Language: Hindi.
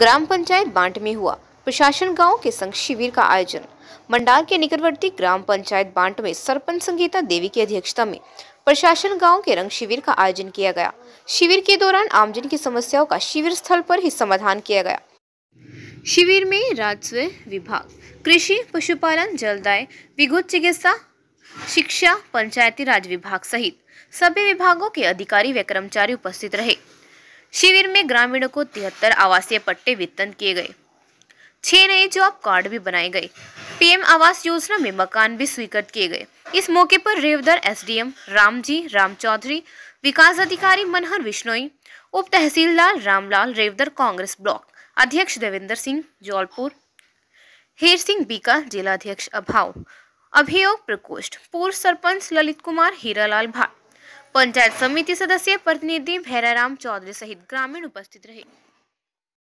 ग्राम पंचायत बांट में हुआ प्रशासन गांव के संघ शिविर का आयोजन मंडार के निकटवर्ती ग्राम पंचायत बांट में सरपंच संगीता देवी की अध्यक्षता में प्रशासन गांव के रंग शिविर का आयोजन किया गया शिविर के दौरान आमजन की समस्याओं का शिविर स्थल पर ही समाधान किया गया शिविर में राजस्व विभाग कृषि पशुपालन जलदाय विद्युत चिकित्सा शिक्षा पंचायती राज विभाग सहित सभी विभागों के अधिकारी व कर्मचारी उपस्थित रहे शिविर में ग्रामीणों को तिहत्तर आवासीय पट्टे वितरण किए गए छह नए जॉब कार्ड भी बनाए गए पीएम आवास योजना में मकान भी स्वीकृत किए गए इस मौके पर रेवदर एसडीएम रामजी राम चौधरी विकास अधिकारी मनहर विश्नोई उप तहसीलदार रामलाल रेवदर कांग्रेस ब्लॉक अध्यक्ष देवेंद्र सिंह जौलपुर हेर सिंह बीका जिला अध्यक्ष अभाव अभियोग प्रकोष्ठ पूर्व सरपंच ललित कुमार हीरालाल भाट पंचायत समिति सदस्य प्रतिनिधि भैराराम चौधरी सहित ग्रामीण उपस्थित रहे